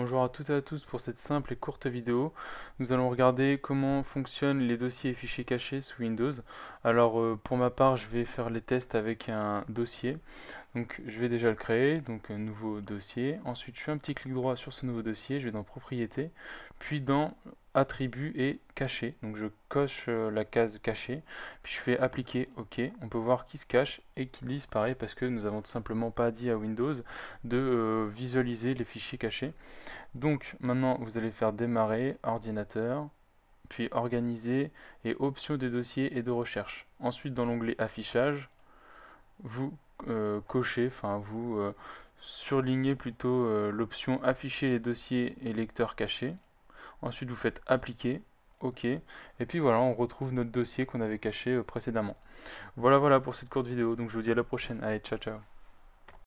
Bonjour à toutes et à tous pour cette simple et courte vidéo. Nous allons regarder comment fonctionnent les dossiers et fichiers cachés sous Windows. Alors euh, pour ma part, je vais faire les tests avec un dossier. Donc je vais déjà le créer, donc un nouveau dossier. Ensuite, je fais un petit clic droit sur ce nouveau dossier, je vais dans propriétés, puis dans attribut et caché. Donc je coche euh, la case cachée, puis je fais appliquer, ok, on peut voir qui se cache et qui disparaît parce que nous avons tout simplement pas dit à Windows de euh, visualiser les fichiers cachés. Donc maintenant vous allez faire démarrer ordinateur, puis organiser et options des dossiers et de recherche. Ensuite dans l'onglet affichage, vous euh, cochez, enfin vous surlignez plutôt l'option afficher les dossiers et lecteurs cachés. Ensuite, vous faites appliquer. OK. Et puis voilà, on retrouve notre dossier qu'on avait caché euh, précédemment. Voilà, voilà pour cette courte vidéo. Donc je vous dis à la prochaine. Allez, ciao, ciao.